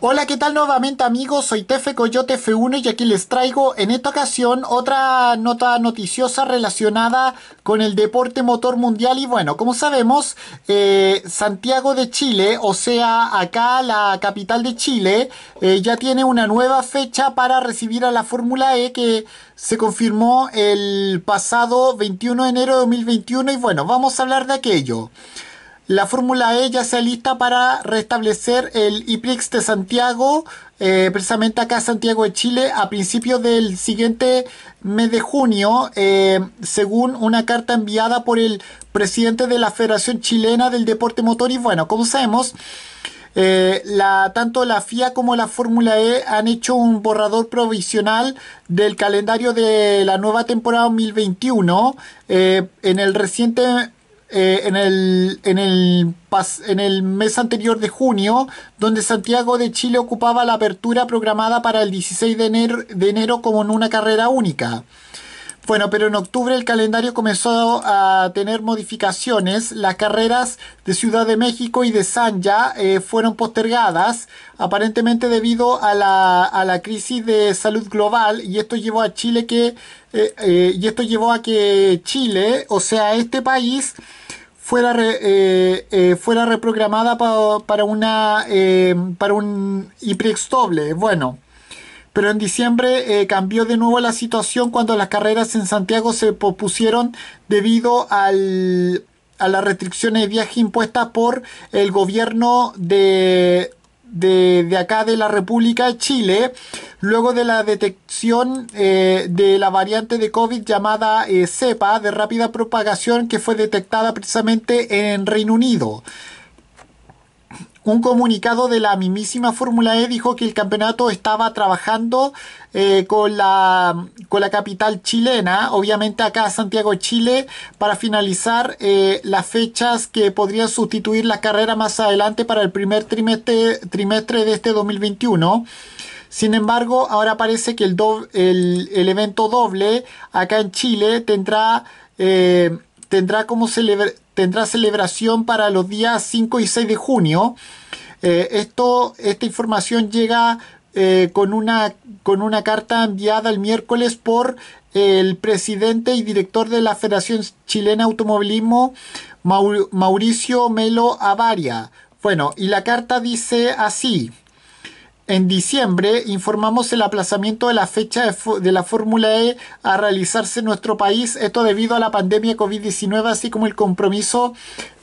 Hola, ¿qué tal nuevamente amigos? Soy Tefe Coyote F1 y aquí les traigo en esta ocasión otra nota noticiosa relacionada con el deporte motor mundial y bueno, como sabemos, eh, Santiago de Chile, o sea, acá la capital de Chile, eh, ya tiene una nueva fecha para recibir a la Fórmula E que se confirmó el pasado 21 de enero de 2021 y bueno, vamos a hablar de aquello. La Fórmula E ya se lista para restablecer el IPRIX de Santiago, eh, precisamente acá Santiago de Chile, a principios del siguiente mes de junio, eh, según una carta enviada por el presidente de la Federación Chilena del Deporte Motor. Y bueno, como sabemos, eh, tanto la FIA como la Fórmula E han hecho un borrador provisional del calendario de la nueva temporada 2021. en el reciente eh, en, el, en, el mes anterior de junio, donde Santiago de Chile ocupaba la apertura programada para el 16 de enero como en una carrera única. Bueno, pero en octubre el calendario comenzó a tener modificaciones. Las carreras de Ciudad de México y de Sanja eh, fueron postergadas, aparentemente debido a la, crisis de salud global, y esto llevó a Chile que eh, eh, y esto llevó a que Chile, o sea, este país fuera eh, fuera reprogramada para una para un IPREX doble. Bueno pero en diciembre eh, cambió de nuevo la situación cuando las carreras en Santiago se pospusieron debido a las restricciones de viaje impuestas por el gobierno de, de, acá de la República de Chile, luego de la detección eh, de la variante de COVID llamada eh, cepa de rápida propagación que fue detectada precisamente en Reino Unido un comunicado de la mismísima Fórmula E dijo que el campeonato estaba trabajando eh, con, la, con la capital chilena, obviamente acá Santiago, Chile, para finalizar eh, las fechas que podrían sustituir la carrera más adelante para el primer trimestre, trimestre de este 2021. Sin embargo, ahora parece que el, el, evento doble acá en Chile tendrá... Eh, tendrá como, celebrar tendrá celebración para los días 5 y 6 de junio. Eh, esto, esta información llega eh, con, una, con una carta enviada el miércoles por el presidente y director de la Federación Chilena Automovilismo, Mauricio Melo Avaria. Bueno, y la carta dice así. En diciembre informamos el aplazamiento de la fecha de, la Fórmula E a realizarse en nuestro país, esto debido a la pandemia COVID-19, así como el compromiso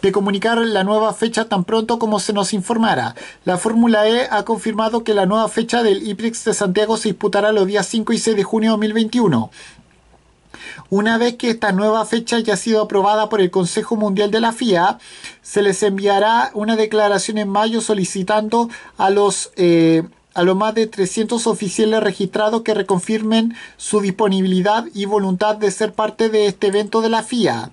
de comunicar la nueva fecha tan pronto como se nos informara. La Fórmula E ha confirmado que la nueva fecha del IPRIX de Santiago se disputará los días 5 y 6 de junio de 2021. Una vez que esta nueva fecha haya sido aprobada por el Consejo Mundial de la FIA, se les enviará una declaración en mayo solicitando a los... Eh, a más de 300 oficiales registrados que reconfirmen su disponibilidad y voluntad de ser parte de este evento de la FIA.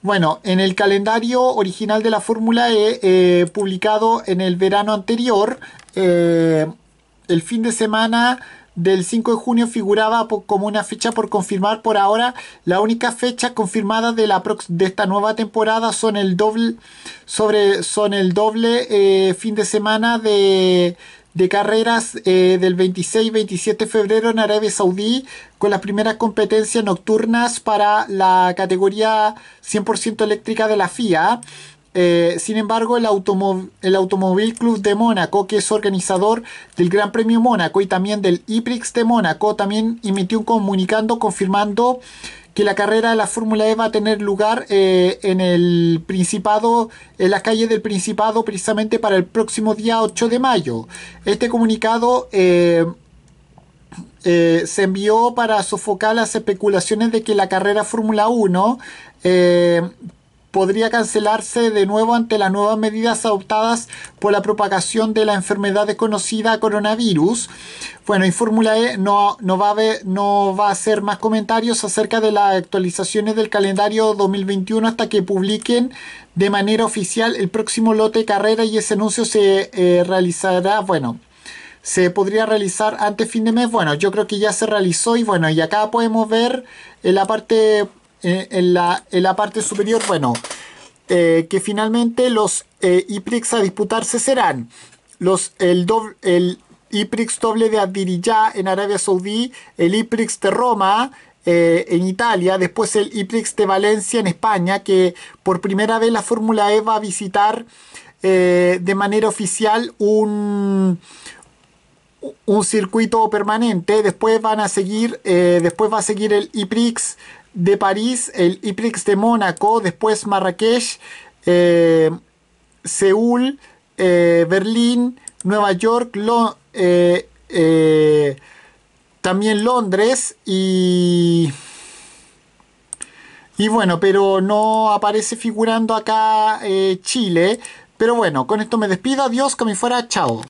Bueno, en el calendario original de la Fórmula E, eh, publicado en el verano anterior, eh, el fin de semana del 5 de junio figuraba como una fecha por confirmar por ahora. La única fecha confirmada de, la de esta nueva temporada son el doble, sobre, son el doble eh, fin de semana de, carreras eh, del 26 y 27 de febrero en Arabia Saudí con las primeras competencias nocturnas para la categoría 100% eléctrica de la FIA. Eh, sin embargo, el, Automóvil Club de Mónaco, que es organizador del Gran Premio Mónaco y también del IPRIX de Mónaco, también emitió un comunicado confirmando que la carrera de la Fórmula E va a tener lugar eh, en el Principado, en las calles del Principado, precisamente para el próximo día 8 de mayo. Este comunicado eh, se envió para sofocar las especulaciones de que la carrera Fórmula 1 podría cancelarse de nuevo ante las nuevas medidas adoptadas por la propagación de la enfermedad desconocida coronavirus. Bueno, y Fórmula E no, no, va a no va a hacer más comentarios acerca de las actualizaciones del calendario 2021 hasta que publiquen de manera oficial el próximo lote de carrera y ese anuncio se eh, realizará, bueno, se podría realizar antes fin de mes. Bueno, yo creo que ya se realizó y bueno, y acá podemos ver en la parte eh, en, la, parte superior, bueno, eh, que finalmente los eh, IPRIX a disputarse serán los, el, doble, el IPRIX doble de Adiriyah en Arabia Saudí, el IPRIX de Roma, eh, en Italia, después el IPRIX de Valencia en España, que por primera vez la Fórmula E va a visitar de manera oficial un, un circuito permanente, después van a seguir, después va a seguir el IPRIX de París, el IPRIX de Mónaco, después Marrakech, eh, Seúl, eh, Berlín, Nueva York, eh, también Londres y... Y bueno, pero no aparece figurando acá Chile. Pero bueno, con esto me despido. Adiós, como fuera. Chao.